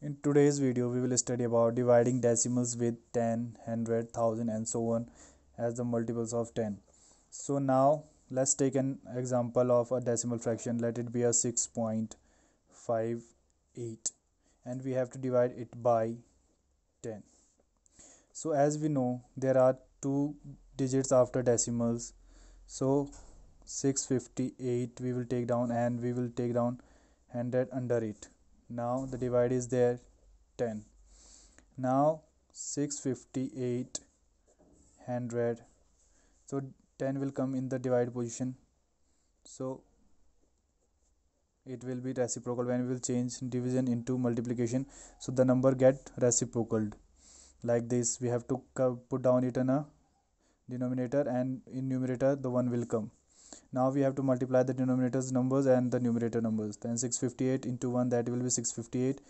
In today's video, we will study about dividing decimals with 10, 100, 1000 and so on as the multiples of 10. So now let's take an example of a decimal fraction. Let it be a 6.58 and we have to divide it by 10. So as we know, there are two digits after decimals. So 658 we will take down and we will take down 100 under it now the divide is there 10 now 658 100 so 10 will come in the divide position so it will be reciprocal when we will change division into multiplication so the number get reciprocal like this we have to put down it in a denominator and in numerator the one will come now we have to multiply the denominator's numbers and the numerator numbers. Then 658 into 1 that will be 658.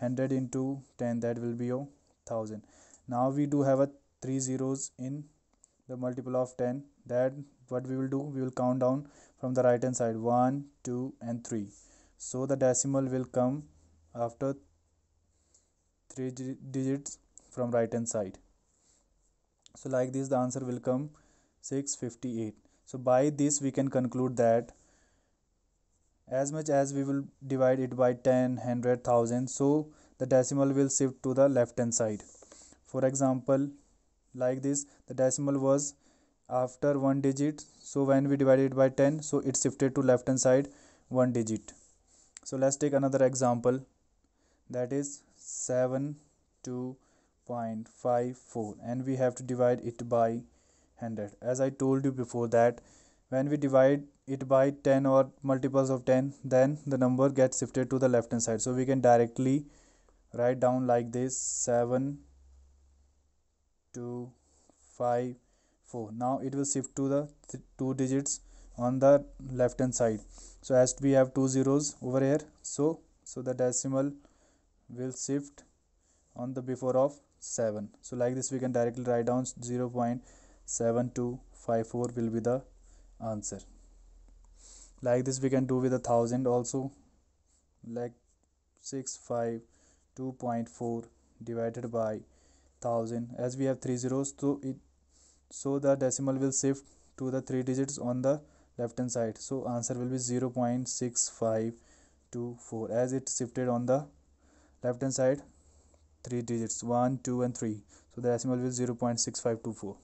100 into 10 that will be your 1000. Now we do have a three zeros in the multiple of 10 that what we will do we will count down from the right hand side 1 2 and 3 so the decimal will come after three digits from right hand side so like this the answer will come 658 so by this we can conclude that as much as we will divide it by 10 100 1000 so the decimal will shift to the left hand side for example like this the decimal was after one digit so when we divided it by 10 so it shifted to left hand side one digit so let's take another example that is 7 2.54 and we have to divide it by 100 as i told you before that when we divide it by 10 or multiples of 10 then the number gets shifted to the left hand side so we can directly write down like this 7 2 5 4 now it will shift to the th two digits on the left hand side so as we have two zeros over here so so the decimal will shift on the before of 7 so like this we can directly write down 0 0.7 7254 will be the answer like this we can do with a thousand also like 652.4 divided by thousand as we have three zeros so it so the decimal will shift to the three digits on the left hand side so answer will be 0 0.6524 as it shifted on the left hand side three digits 1 2 and 3 so the decimal will 0 0.6524